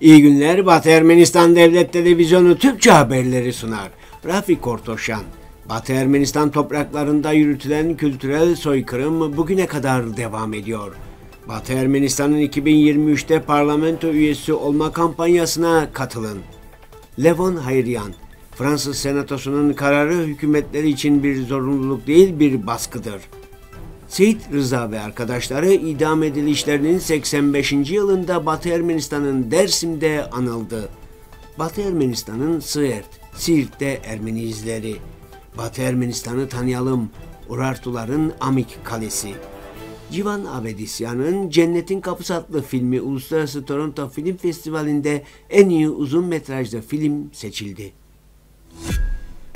İyi günler Batı Ermenistan Devlet Televizyonu Türkçe haberleri sunar. Rafik Kortoşan. Batı Ermenistan topraklarında yürütülen kültürel soykırım bugüne kadar devam ediyor. Batı Ermenistan'ın 2023'te parlamento üyesi olma kampanyasına katılın. Levon Hayriyan, Fransız Senatosu'nun kararı hükümetleri için bir zorunluluk değil bir baskıdır. Seyit Rıza ve arkadaşları idam edilişlerinin 85. yılında Batı Ermenistan'ın Dersim'de anıldı. Batı Ermenistan'ın Sığert, Sirt'te Ermeni izleri. Batı Ermenistan'ı tanıyalım. Urartuların Amik Kalesi. Civan Abedisyan'ın Cennetin Kapısı adlı filmi Uluslararası Toronto Film Festivali'nde en iyi uzun metrajlı film seçildi.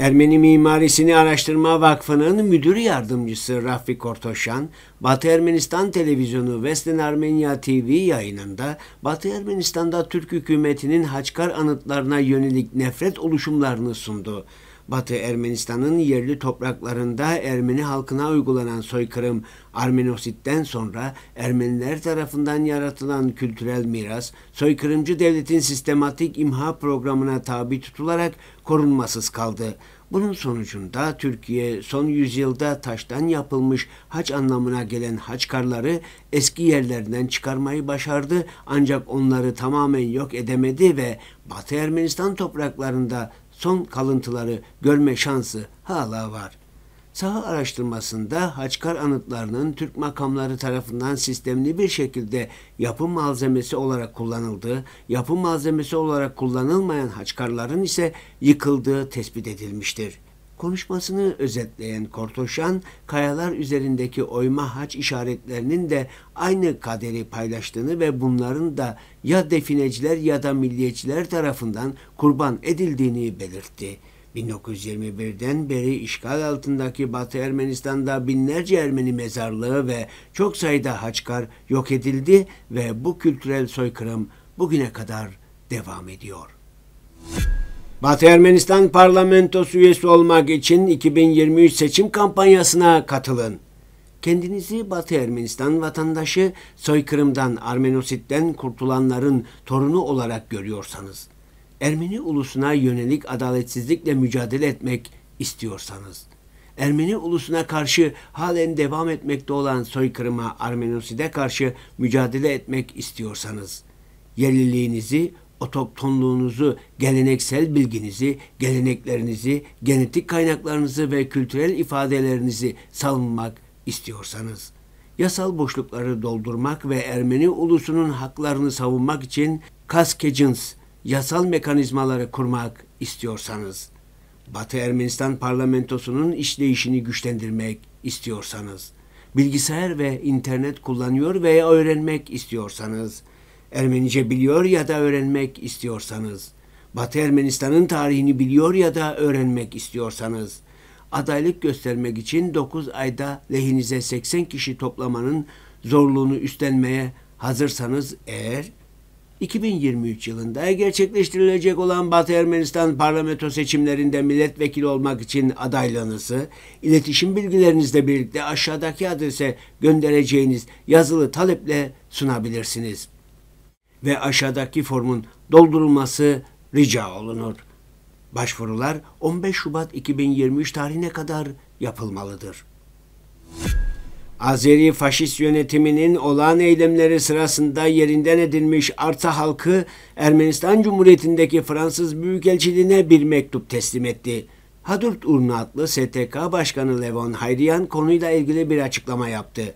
Ermeni Mimarisini Araştırma Vakfı'nın müdür yardımcısı Rafi Kortoşan, Batı Ermenistan Televizyonu Western Armenia TV yayınında Batı Ermenistan'da Türk hükümetinin Haçkar anıtlarına yönelik nefret oluşumlarını sundu. Batı Ermenistan'ın yerli topraklarında Ermeni halkına uygulanan soykırım Armenosit'ten sonra Ermeniler tarafından yaratılan kültürel miras, soykırımcı devletin sistematik imha programına tabi tutularak korunmasız kaldı. Bunun sonucunda Türkiye son yüzyılda taştan yapılmış haç anlamına gelen haçkarları eski yerlerinden çıkarmayı başardı ancak onları tamamen yok edemedi ve Batı Ermenistan topraklarında son kalıntıları görme şansı hala var. Saha araştırmasında Haçkar anıtlarının Türk makamları tarafından sistemli bir şekilde yapı malzemesi olarak kullanıldığı, yapı malzemesi olarak kullanılmayan Haçkarların ise yıkıldığı tespit edilmiştir. Konuşmasını özetleyen Kortoşan, kayalar üzerindeki oyma haç işaretlerinin de aynı kaderi paylaştığını ve bunların da ya defineciler ya da milliyetçiler tarafından kurban edildiğini belirtti. 1921'den beri işgal altındaki Batı Ermenistan'da binlerce Ermeni mezarlığı ve çok sayıda haçkar yok edildi ve bu kültürel soykırım bugüne kadar devam ediyor. Batı Ermenistan parlamentosu üyesi olmak için 2023 seçim kampanyasına katılın. Kendinizi Batı Ermenistan vatandaşı soykırımdan, Armenositten kurtulanların torunu olarak görüyorsanız, Ermeni ulusuna yönelik adaletsizlikle mücadele etmek istiyorsanız, Ermeni ulusuna karşı halen devam etmekte olan soykırıma Armenoside karşı mücadele etmek istiyorsanız, yerliliğinizi otoktonluğunuzu, geleneksel bilginizi, geleneklerinizi, genetik kaynaklarınızı ve kültürel ifadelerinizi savunmak istiyorsanız, yasal boşlukları doldurmak ve Ermeni ulusunun haklarını savunmak için kaskecins, yasal mekanizmaları kurmak istiyorsanız, Batı Ermenistan parlamentosunun işleyişini güçlendirmek istiyorsanız, bilgisayar ve internet kullanıyor veya öğrenmek istiyorsanız, Ermenice biliyor ya da öğrenmek istiyorsanız, Batı Ermenistan'ın tarihini biliyor ya da öğrenmek istiyorsanız, adaylık göstermek için 9 ayda lehinize 80 kişi toplamanın zorluğunu üstlenmeye hazırsanız eğer, 2023 yılında gerçekleştirilecek olan Batı Ermenistan parlamento seçimlerinde milletvekili olmak için adaylanısı iletişim bilgilerinizle birlikte aşağıdaki adrese göndereceğiniz yazılı taleple sunabilirsiniz ve aşağıdaki formun doldurulması rica olunur. Başvurular 15 Şubat 2023 tarihine kadar yapılmalıdır. Azeri faşist yönetiminin olağan eylemleri sırasında yerinden edilmiş Arta halkı Ermenistan Cumhuriyeti'ndeki Fransız Büyükelçiliğine bir mektup teslim etti. Hadurt Urna adlı STK Başkanı Levon Hayriyan konuyla ilgili bir açıklama yaptı.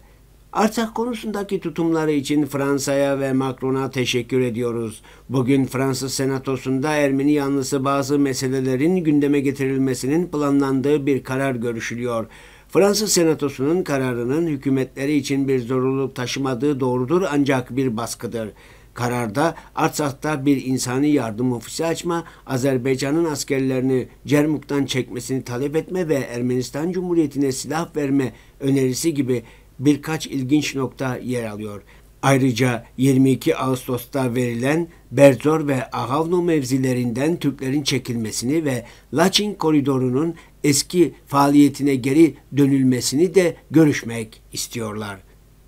Arsak konusundaki tutumları için Fransa'ya ve Macron'a teşekkür ediyoruz. Bugün Fransız Senatosu'nda Ermeni yanlısı bazı meselelerin gündeme getirilmesinin planlandığı bir karar görüşülüyor. Fransız Senatosu'nun kararının hükümetleri için bir zorunluluk taşımadığı doğrudur ancak bir baskıdır. Kararda Artsak'ta bir insani yardım ofisi açma, Azerbaycan'ın askerlerini Cermuk'tan çekmesini talep etme ve Ermenistan Cumhuriyeti'ne silah verme önerisi gibi birkaç ilginç nokta yer alıyor. Ayrıca 22 Ağustos'ta verilen Berzor ve Ahavno mevzilerinden Türklerin çekilmesini ve Laçin koridorunun eski faaliyetine geri dönülmesini de görüşmek istiyorlar.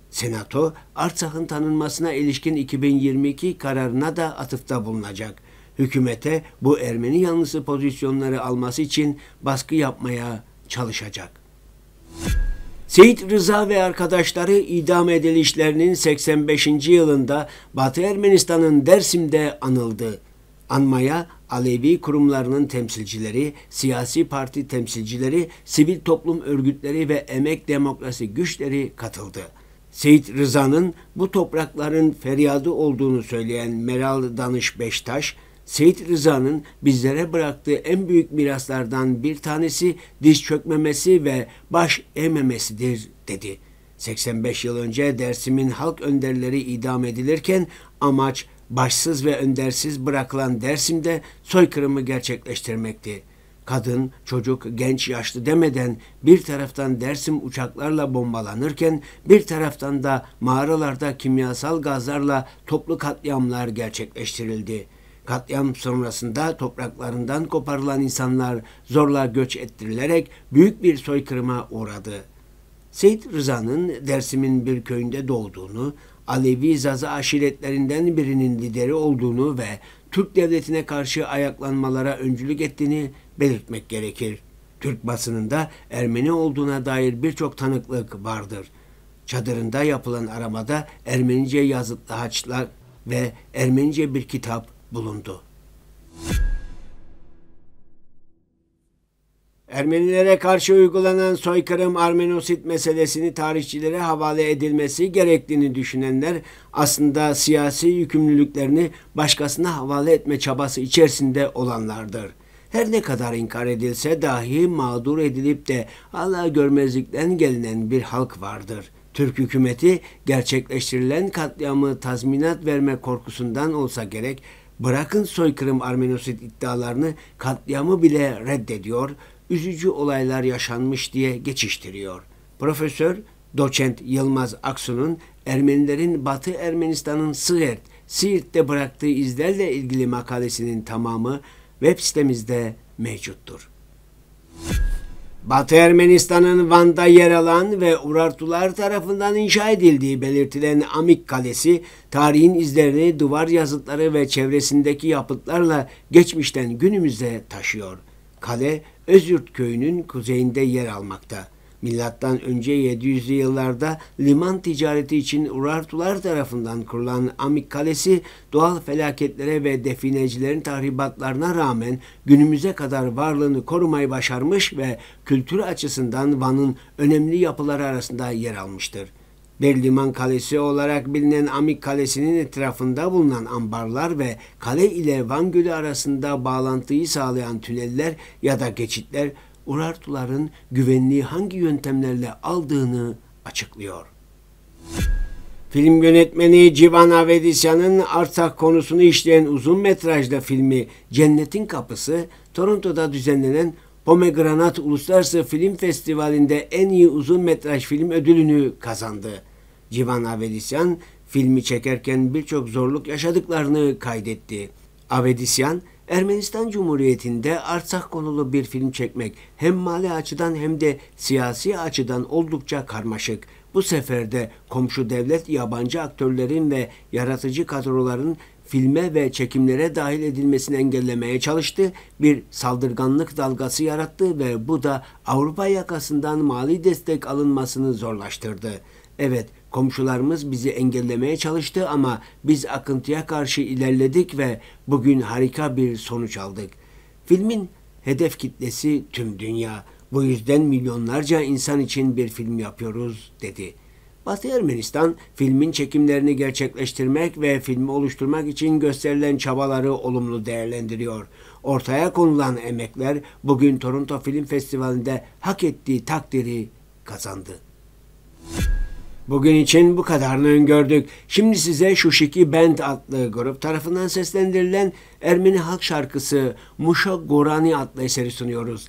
Senato, Artsak'ın tanınmasına ilişkin 2022 kararına da atıfta bulunacak. Hükümete bu Ermeni yanlısı pozisyonları alması için baskı yapmaya çalışacak. Seyit Rıza ve arkadaşları idam edilişlerinin 85. yılında Batı Ermenistan'ın Dersim'de anıldı. Anmaya Alevi kurumlarının temsilcileri, siyasi parti temsilcileri, sivil toplum örgütleri ve emek demokrasi güçleri katıldı. Seyit Rıza'nın bu toprakların feryadı olduğunu söyleyen Meral Danış Beştaş, Seyit Rıza'nın bizlere bıraktığı en büyük miraslardan bir tanesi diz çökmemesi ve baş eğmemesidir dedi. 85 yıl önce Dersim'in halk önderleri idam edilirken amaç başsız ve öndersiz bırakılan Dersim'de soykırımı gerçekleştirmekti. Kadın, çocuk, genç, yaşlı demeden bir taraftan Dersim uçaklarla bombalanırken bir taraftan da mağaralarda kimyasal gazlarla toplu katliamlar gerçekleştirildi.'' katliam sonrasında topraklarından koparılan insanlar zorla göç ettirilerek büyük bir soykırıma uğradı. Seyit Rıza'nın Dersim'in bir köyünde doğduğunu, Alevi Zaza aşiretlerinden birinin lideri olduğunu ve Türk devletine karşı ayaklanmalara öncülük ettiğini belirtmek gerekir. Türk basınında Ermeni olduğuna dair birçok tanıklık vardır. Çadırında yapılan aramada Ermenice yazıtlı haçlar ve Ermenice bir kitap bulundu. Ermenilere karşı uygulanan soykırım Armenosit meselesini tarihçilere havale edilmesi gerektiğini düşünenler aslında siyasi yükümlülüklerini başkasına havale etme çabası içerisinde olanlardır. Her ne kadar inkar edilse dahi mağdur edilip de Allah görmezlikten gelinen bir halk vardır.'' Türk hükümeti gerçekleştirilen katliamı tazminat verme korkusundan olsa gerek Bırakın soykırım Ermenosit iddialarını katliamı bile reddediyor, üzücü olaylar yaşanmış diye geçiştiriyor. Profesör Doçent Yılmaz Aksu'nun Ermenilerin Batı Ermenistan'ın Siirt, Siirt'te bıraktığı izlerle ilgili makalesinin tamamı web sitemizde mevcuttur. Müzik Batı Ermenistan'ın Van'da yer alan ve Urartular tarafından inşa edildiği belirtilen Amik Kalesi, tarihin izlerini duvar yazıtları ve çevresindeki yapıtlarla geçmişten günümüze taşıyor. Kale, Özyurt köyünün kuzeyinde yer almakta. Milattan önce 700'lü yıllarda liman ticareti için Urartular tarafından kurulan Amik Kalesi doğal felaketlere ve definecilerin tahribatlarına rağmen günümüze kadar varlığını korumayı başarmış ve kültür açısından Van'ın önemli yapıları arasında yer almıştır. Bir liman kalesi olarak bilinen Amik Kalesi'nin etrafında bulunan ambarlar ve kale ile Van Gölü arasında bağlantıyı sağlayan tüneller ya da geçitler Urartuların güvenliği hangi yöntemlerle aldığını açıklıyor. Film yönetmeni Civan Avedisyan'ın Arsak konusunu işleyen uzun metrajlı filmi Cennetin Kapısı, Toronto'da düzenlenen Pomegranat Uluslararası Film Festivali'nde en iyi uzun metraj film ödülünü kazandı. Civan Avedisyan filmi çekerken birçok zorluk yaşadıklarını kaydetti. Avedisyan Ermenistan Cumhuriyeti'nde Arsak konulu bir film çekmek hem mali açıdan hem de siyasi açıdan oldukça karmaşık. Bu sefer de komşu devlet yabancı aktörlerin ve yaratıcı kadroların filme ve çekimlere dahil edilmesini engellemeye çalıştı, bir saldırganlık dalgası yarattı ve bu da Avrupa yakasından mali destek alınmasını zorlaştırdı. Evet, Komşularımız bizi engellemeye çalıştı ama biz akıntıya karşı ilerledik ve bugün harika bir sonuç aldık. Filmin hedef kitlesi tüm dünya. Bu yüzden milyonlarca insan için bir film yapıyoruz dedi. Batı Ermenistan filmin çekimlerini gerçekleştirmek ve filmi oluşturmak için gösterilen çabaları olumlu değerlendiriyor. Ortaya konulan emekler bugün Toronto Film Festivali'nde hak ettiği takdiri kazandı. Bugün için bu kadarını öngördük. Şimdi size Şuşiki Band adlı grup tarafından seslendirilen Ermeni halk şarkısı Muşa Gorani adlı eseri sunuyoruz.